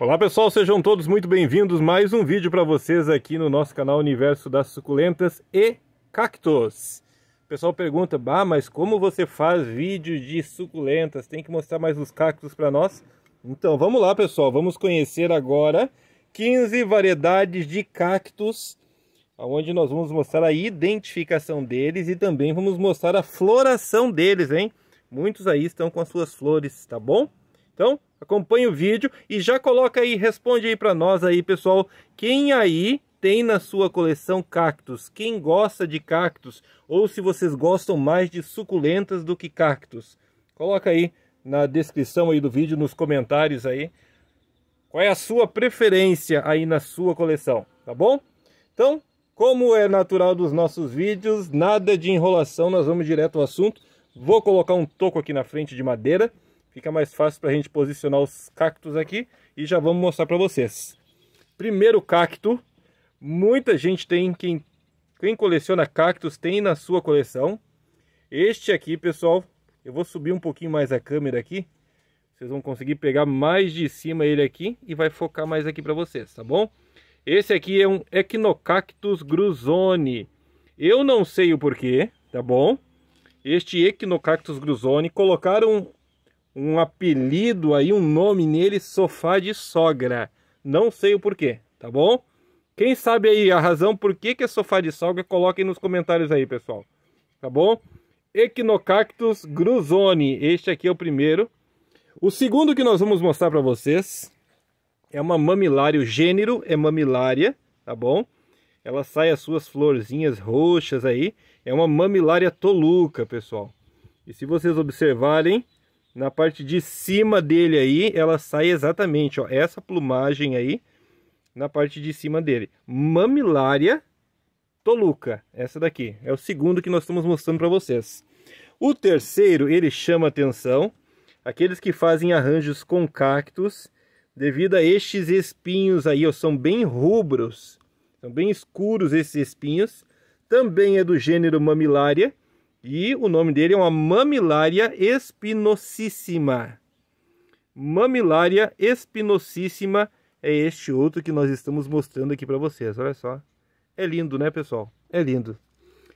Olá pessoal, sejam todos muito bem-vindos. Mais um vídeo para vocês aqui no nosso canal Universo das Suculentas e Cactos. O pessoal pergunta, bah, mas como você faz vídeo de suculentas? Tem que mostrar mais os cactos para nós? Então vamos lá pessoal, vamos conhecer agora 15 variedades de cactos, onde nós vamos mostrar a identificação deles e também vamos mostrar a floração deles, hein? Muitos aí estão com as suas flores, tá bom? Então, Acompanhe o vídeo e já coloca aí, responde aí para nós aí, pessoal, quem aí tem na sua coleção cactos, quem gosta de cactos ou se vocês gostam mais de suculentas do que cactos. Coloca aí na descrição aí do vídeo, nos comentários aí, qual é a sua preferência aí na sua coleção, tá bom? Então, como é natural dos nossos vídeos, nada de enrolação, nós vamos direto ao assunto. Vou colocar um toco aqui na frente de madeira Fica mais fácil para a gente posicionar os cactos aqui e já vamos mostrar para vocês. Primeiro cacto, muita gente tem, quem, quem coleciona cactos tem na sua coleção. Este aqui, pessoal, eu vou subir um pouquinho mais a câmera aqui. Vocês vão conseguir pegar mais de cima ele aqui e vai focar mais aqui para vocês, tá bom? Esse aqui é um Echinocactus gruzone. Eu não sei o porquê, tá bom? Este Echinocactus gruzone colocaram um apelido aí, um nome nele, sofá de sogra. Não sei o porquê, tá bom? Quem sabe aí a razão por que, que é sofá de sogra, coloquem nos comentários aí, pessoal. Tá bom? Equinocactus gruzoni, este aqui é o primeiro. O segundo que nós vamos mostrar para vocês é uma mamilária, o gênero é mamilária, tá bom? Ela sai as suas florzinhas roxas aí, é uma mamilária toluca, pessoal. E se vocês observarem, na parte de cima dele aí, ela sai exatamente, ó, essa plumagem aí, na parte de cima dele. Mamilária Toluca, essa daqui, é o segundo que nós estamos mostrando para vocês. O terceiro, ele chama atenção, aqueles que fazem arranjos com cactos, devido a estes espinhos aí, ó, são bem rubros, são bem escuros esses espinhos, também é do gênero Mamilária, e o nome dele é uma mamilária espinosíssima. Mamilária espinosíssima é este outro que nós estamos mostrando aqui para vocês. Olha só. É lindo, né, pessoal? É lindo.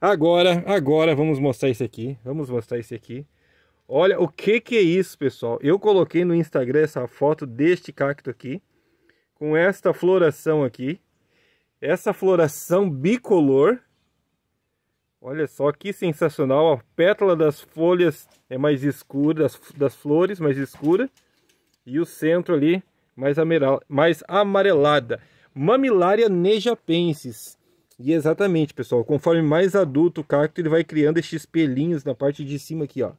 Agora, agora vamos mostrar esse aqui. Vamos mostrar esse aqui. Olha o que que é isso, pessoal. Eu coloquei no Instagram essa foto deste cacto aqui. Com esta floração aqui. Essa floração bicolor. Olha só que sensacional, a pétala das folhas é mais escura, das, das flores mais escura. E o centro ali mais, ameral, mais amarelada. Mamilária nejapensis. E exatamente, pessoal, conforme mais adulto o cacto, ele vai criando estes pelinhos na parte de cima aqui, ó.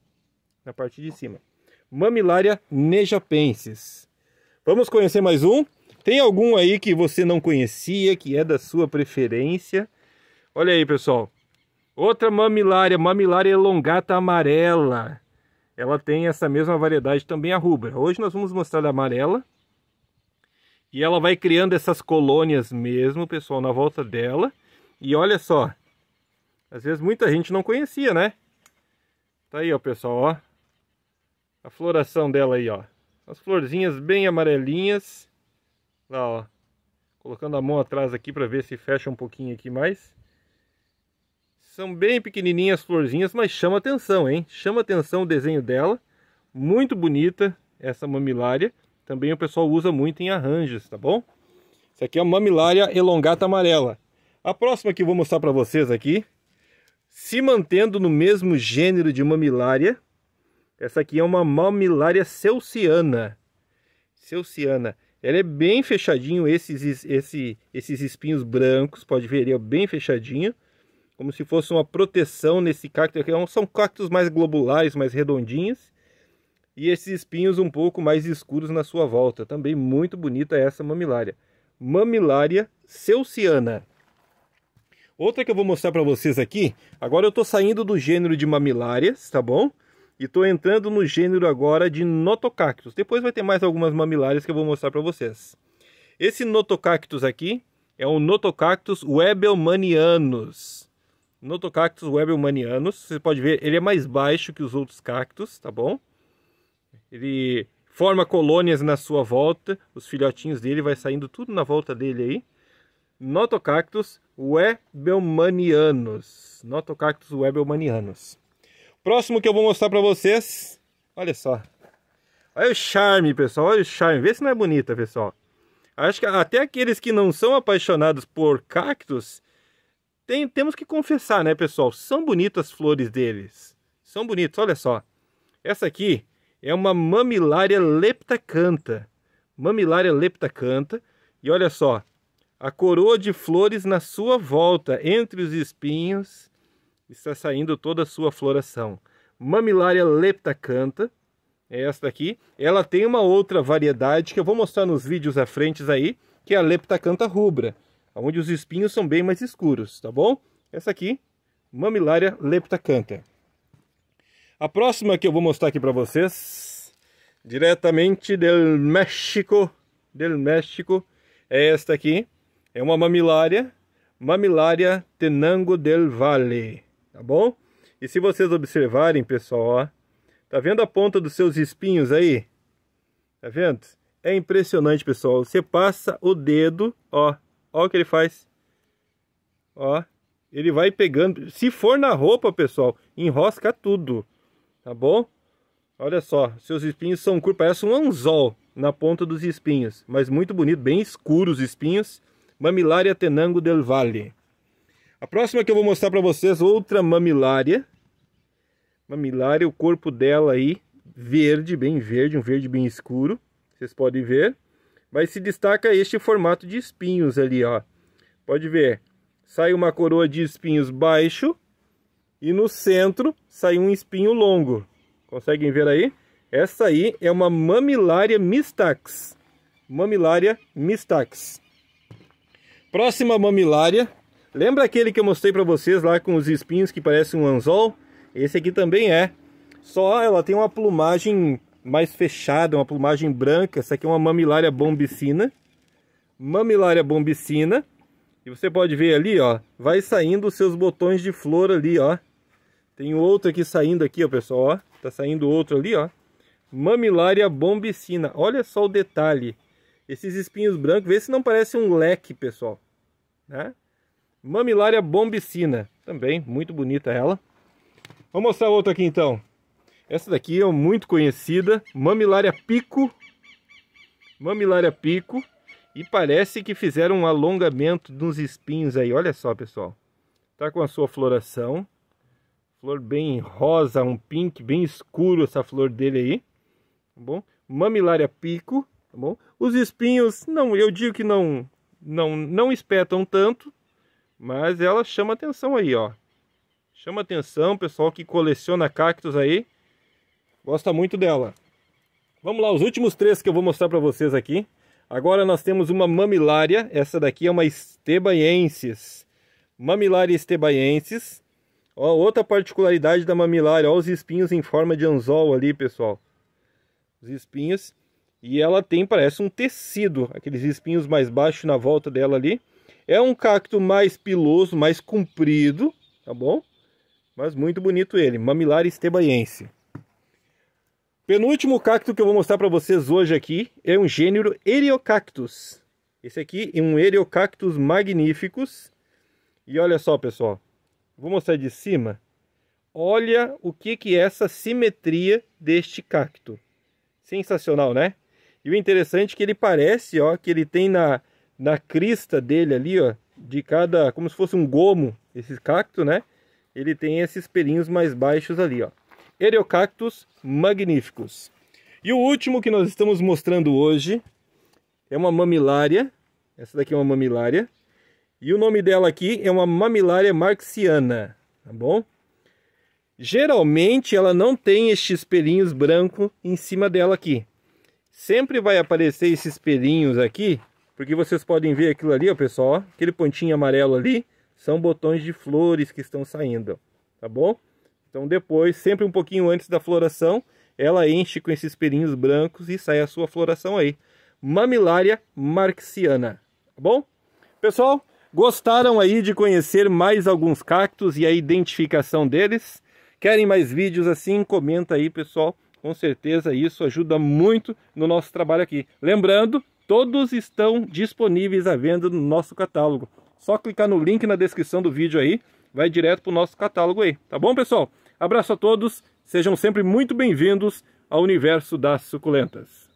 Na parte de cima. Mamilária nejapensis. Vamos conhecer mais um? Tem algum aí que você não conhecia, que é da sua preferência? Olha aí, pessoal. Outra mamilária, mamilária elongata amarela. Ela tem essa mesma variedade também, a rubra. Hoje nós vamos mostrar a amarela. E ela vai criando essas colônias mesmo, pessoal, na volta dela. E olha só, às vezes muita gente não conhecia, né? Tá aí, ó, pessoal, ó. A floração dela aí, ó. As florzinhas bem amarelinhas. Lá, ó. Colocando a mão atrás aqui para ver se fecha um pouquinho aqui mais. São bem pequenininhas as florzinhas, mas chama atenção, hein? Chama atenção o desenho dela. Muito bonita essa mamilária. Também o pessoal usa muito em arranjos, tá bom? Isso aqui é uma mamilária elongata amarela. A próxima que eu vou mostrar para vocês aqui, se mantendo no mesmo gênero de mamilária, essa aqui é uma mamilária celciana. Celciana. Ela é bem fechadinho, esses, esses, esses espinhos brancos, pode ver, é bem fechadinho como se fosse uma proteção nesse cacto aqui. É são cactos mais globulares, mais redondinhos. E esses espinhos um pouco mais escuros na sua volta. Também muito bonita essa mamilária. Mamilária ceuciana Outra que eu vou mostrar para vocês aqui. Agora eu estou saindo do gênero de mamilárias, tá bom? E estou entrando no gênero agora de notocactos. Depois vai ter mais algumas mamilárias que eu vou mostrar para vocês. Esse notocactus aqui é o Notocactus webelmanianus. Notocactus webelmanianus. você pode ver, ele é mais baixo que os outros cactos, tá bom? Ele forma colônias na sua volta, os filhotinhos dele vai saindo tudo na volta dele aí. Notocactus webelmanianus. Notocactus webelmanianus. Próximo que eu vou mostrar para vocês, olha só. Olha o charme, pessoal, olha o charme. Vê se não é bonita, pessoal. Acho que até aqueles que não são apaixonados por cactos tem, temos que confessar, né, pessoal? São bonitas as flores deles. São bonitas, olha só. Essa aqui é uma mamilária leptacanta. Mamilária leptacanta. E olha só, a coroa de flores na sua volta, entre os espinhos, está saindo toda a sua floração. Mamilária leptacanta, é esta aqui. Ela tem uma outra variedade que eu vou mostrar nos vídeos à frente aí, que é a leptacanta rubra onde os espinhos são bem mais escuros, tá bom? Essa aqui, Mamilaria leptacanta. A próxima que eu vou mostrar aqui para vocês, diretamente del México, del México, é esta aqui. É uma mamilária, Mamilaria tenango del Valle, tá bom? E se vocês observarem, pessoal, ó, tá vendo a ponta dos seus espinhos aí? Tá vendo? É impressionante, pessoal. Você passa o dedo, ó, Olha o que ele faz. Ó. Ele vai pegando. Se for na roupa, pessoal, enrosca tudo. Tá bom? Olha só. Seus espinhos são curtos. Parece um anzol na ponta dos espinhos. Mas muito bonito. Bem escuros os espinhos. Mamilária tenango del valle. A próxima que eu vou mostrar para vocês, outra mamilária. Mamilária, o corpo dela aí, verde, bem verde, um verde bem escuro. Vocês podem ver. Mas se destaca este formato de espinhos ali, ó. Pode ver, sai uma coroa de espinhos baixo e no centro sai um espinho longo. Conseguem ver aí? Essa aí é uma mamilária mistax. Mamilária mistax. Próxima mamilária. Lembra aquele que eu mostrei para vocês lá com os espinhos que parece um anzol? Esse aqui também é. Só ela tem uma plumagem mais fechada, uma plumagem branca. Essa aqui é uma mamilária bombicina. Mamilária bombicina. E você pode ver ali, ó, vai saindo os seus botões de flor ali, ó. Tem outro aqui saindo aqui, ó, pessoal, ó. Tá saindo outro ali, ó. Mamilária bombicina. Olha só o detalhe. Esses espinhos brancos, vê se não parece um leque, pessoal. Né? Mamilária bombicina. Também, muito bonita ela. Vou mostrar outra aqui então. Essa daqui é muito conhecida, mamilária pico, mamilária pico, e parece que fizeram um alongamento dos espinhos aí, olha só pessoal. Tá com a sua floração, flor bem rosa, um pink bem escuro essa flor dele aí, tá bom? Mamilária pico, tá bom? Os espinhos, não, eu digo que não, não, não espetam tanto, mas ela chama atenção aí, ó. Chama atenção, pessoal que coleciona cactos aí, gosta muito dela. Vamos lá, os últimos três que eu vou mostrar para vocês aqui. Agora nós temos uma mamilária, essa daqui é uma estebaiensis. Mamilária estebaiensis. Ó, outra particularidade da mamilária, ó os espinhos em forma de anzol ali, pessoal. Os espinhos. E ela tem, parece um tecido, aqueles espinhos mais baixos na volta dela ali. É um cacto mais piloso, mais comprido, tá bom? Mas muito bonito ele, mamilária estebaiense. Penúltimo cacto que eu vou mostrar para vocês hoje aqui é um gênero Eriocactus. Esse aqui é um Eriocactus magníficos. E olha só, pessoal. Vou mostrar de cima. Olha o que, que é essa simetria deste cacto. Sensacional, né? E o interessante é que ele parece, ó, que ele tem na, na crista dele ali, ó, de cada, como se fosse um gomo, esse cacto, né? Ele tem esses pelinhos mais baixos ali, ó. Ereocactus magnificus. E o último que nós estamos mostrando hoje é uma mamilária. Essa daqui é uma mamilária. E o nome dela aqui é uma mamilária marxiana, tá bom? Geralmente ela não tem estes pelinhos brancos em cima dela aqui. Sempre vai aparecer esses pelinhos aqui, porque vocês podem ver aquilo ali, ó, pessoal. aquele pontinho amarelo ali são botões de flores que estão saindo, tá bom? Então depois, sempre um pouquinho antes da floração, ela enche com esses perinhos brancos e sai a sua floração aí. Mamilária marxiana, tá bom? Pessoal, gostaram aí de conhecer mais alguns cactos e a identificação deles? Querem mais vídeos assim? Comenta aí, pessoal. Com certeza isso ajuda muito no nosso trabalho aqui. Lembrando, todos estão disponíveis à venda no nosso catálogo. Só clicar no link na descrição do vídeo aí vai direto para o nosso catálogo aí. Tá bom, pessoal? Abraço a todos, sejam sempre muito bem-vindos ao universo das suculentas.